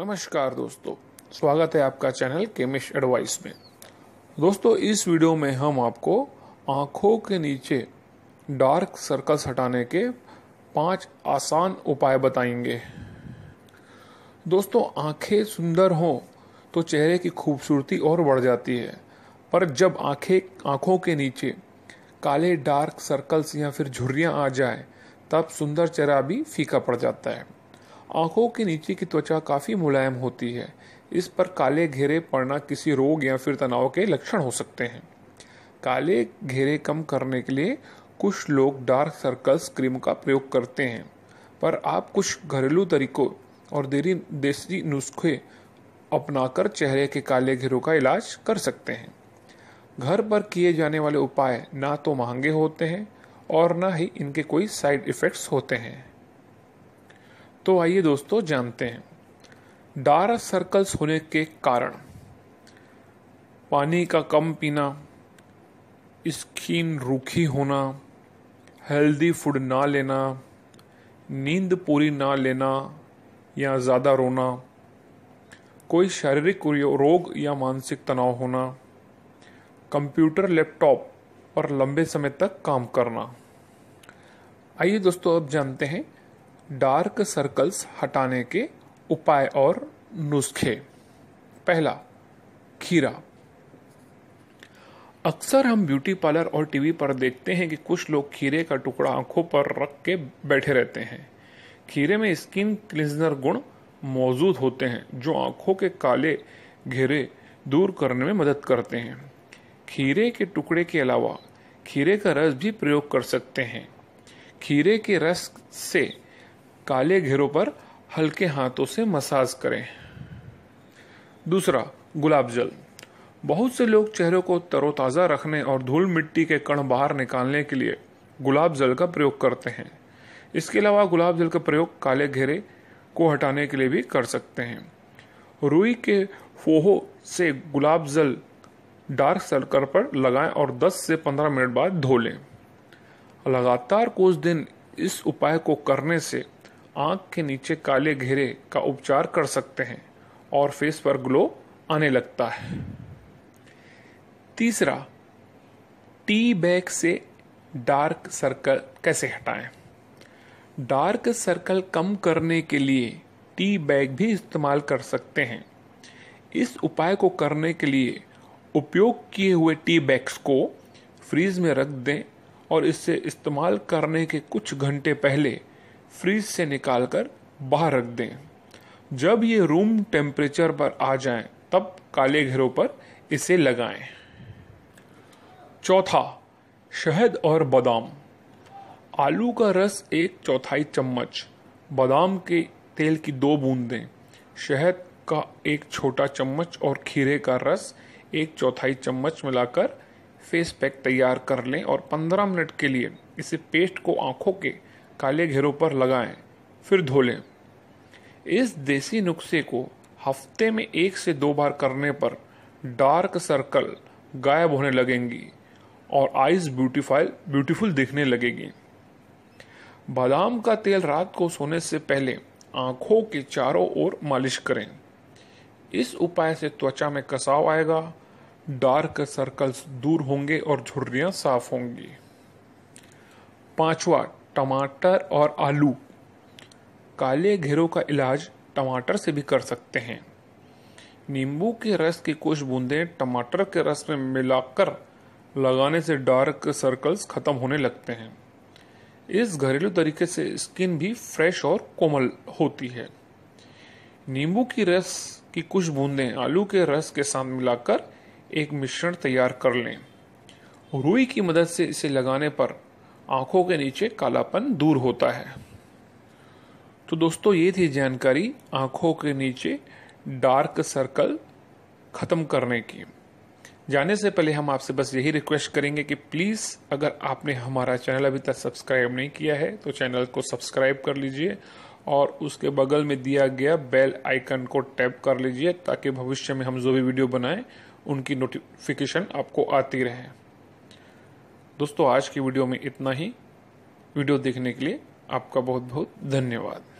नमस्कार दोस्तों स्वागत है आपका चैनल केमिश एडवाइस में दोस्तों इस वीडियो में हम आपको आंखों के नीचे डार्क सर्कल्स हटाने के पांच आसान उपाय बताएंगे दोस्तों आंखें सुंदर हों तो चेहरे की खूबसूरती और बढ़ जाती है पर जब आंखें आंखों के नीचे काले डार्क सर्कल्स या फिर झुर्रियां आ जाए तब सुंदर चेहरा भी फीका पड़ जाता है आंखों के नीचे की त्वचा काफ़ी मुलायम होती है इस पर काले घेरे पड़ना किसी रोग या फिर तनाव के लक्षण हो सकते हैं काले घेरे कम करने के लिए कुछ लोग डार्क सर्कल्स क्रीम का प्रयोग करते हैं पर आप कुछ घरेलू तरीकों और देरी देसी नुस्खे अपनाकर चेहरे के काले घेरों का इलाज कर सकते हैं घर पर किए जाने वाले उपाय ना तो महंगे होते हैं और ना ही इनके कोई साइड इफ़ेक्ट्स होते हैं तो आइए दोस्तों जानते हैं डार्क सर्कल्स होने के कारण पानी का कम पीना स्किन रूखी होना हेल्दी फूड ना लेना नींद पूरी ना लेना या ज़्यादा रोना कोई शारीरिक रोग या मानसिक तनाव होना कंप्यूटर लैपटॉप पर लंबे समय तक काम करना आइए दोस्तों अब जानते हैं डार्क सर्कल्स हटाने के उपाय और नुस्खे पहला खीरा अक्सर हम ब्यूटी पार्लर और टीवी पर देखते हैं कि कुछ लोग खीरे का टुकड़ा आंखों पर रख के बैठे रहते हैं खीरे में स्किन क्लिंजनर गुण मौजूद होते हैं जो आंखों के काले घेरे दूर करने में मदद करते हैं खीरे के टुकड़े के अलावा खीरे का रस भी प्रयोग कर सकते हैं खीरे के रस से काले घेरों पर हल्के हाथों से मसाज करें दूसरा गुलाब जल बहुत से लोग चेहरे को तरोताज़ा रखने और धूल मिट्टी के कण बाहर निकालने के लिए गुलाब जल का प्रयोग करते हैं इसके अलावा गुलाब जल का प्रयोग काले घेरे को हटाने के लिए भी कर सकते हैं रुई के फोहो से गुलाब जल डार्क सर्कल पर लगाएं और 10 से 15 मिनट बाद धो लें लगातार कुछ दिन इस उपाय को करने से आंख के नीचे काले घेरे का उपचार कर सकते हैं और फेस पर ग्लो आने लगता है तीसरा टी बैग से डार्क सर्कल कैसे हटाएं डार्क सर्कल कम करने के लिए टी बैग भी इस्तेमाल कर सकते हैं इस उपाय को करने के लिए उपयोग किए हुए टी बैग्स को फ्रीज में रख दें और इसे इस्तेमाल करने के कुछ घंटे पहले फ्रीज से निकाल कर बाहर रख दें जब ये रूम टेम्परेचर पर आ जाए तब काले घेरों पर इसे लगाएं। चौथा शहद और बादाम आलू का रस एक चौथाई चम्मच बादाम के तेल की दो बूंदें शहद का एक छोटा चम्मच और खीरे का रस एक चौथाई चम्मच मिलाकर फेस पैक तैयार कर लें और 15 मिनट के लिए इसे पेस्ट को आंखों के काले घेरों पर लगाएं फिर धो लें इस देसी नुस्खे को हफ्ते में एक से दो बार करने पर डार्क सर्कल गायब होने लगेंगी और आइज ब्यूटीफाइल ब्यूटीफुल दिखने लगेगी बादाम का तेल रात को सोने से पहले आंखों के चारों ओर मालिश करें इस उपाय से त्वचा में कसाव आएगा डार्क सर्कल्स दूर होंगे और झुर्रियां साफ होंगी पांचवा टमाटर और आलू काले घेरों का इलाज टमाटर से भी कर सकते हैं नींबू के रस की कुछ बूंदें टमाटर के रस में मिलाकर लगाने से डार्क सर्कल्स खत्म होने लगते हैं इस घरेलू तरीके से स्किन भी फ्रेश और कोमल होती है नींबू की रस की कुछ बूंदें आलू के रस के साथ मिलाकर एक मिश्रण तैयार कर लें रुई की मदद से इसे लगाने पर आंखों के नीचे कालापन दूर होता है तो दोस्तों ये थी जानकारी आंखों के नीचे डार्क सर्कल ख़त्म करने की जाने से पहले हम आपसे बस यही रिक्वेस्ट करेंगे कि प्लीज़ अगर आपने हमारा चैनल अभी तक सब्सक्राइब नहीं किया है तो चैनल को सब्सक्राइब कर लीजिए और उसके बगल में दिया गया बेल आइकन को टैप कर लीजिए ताकि भविष्य में हम जो भी वीडियो बनाएं उनकी नोटिफिकेशन आपको आती रहे दोस्तों आज की वीडियो में इतना ही वीडियो देखने के लिए आपका बहुत बहुत धन्यवाद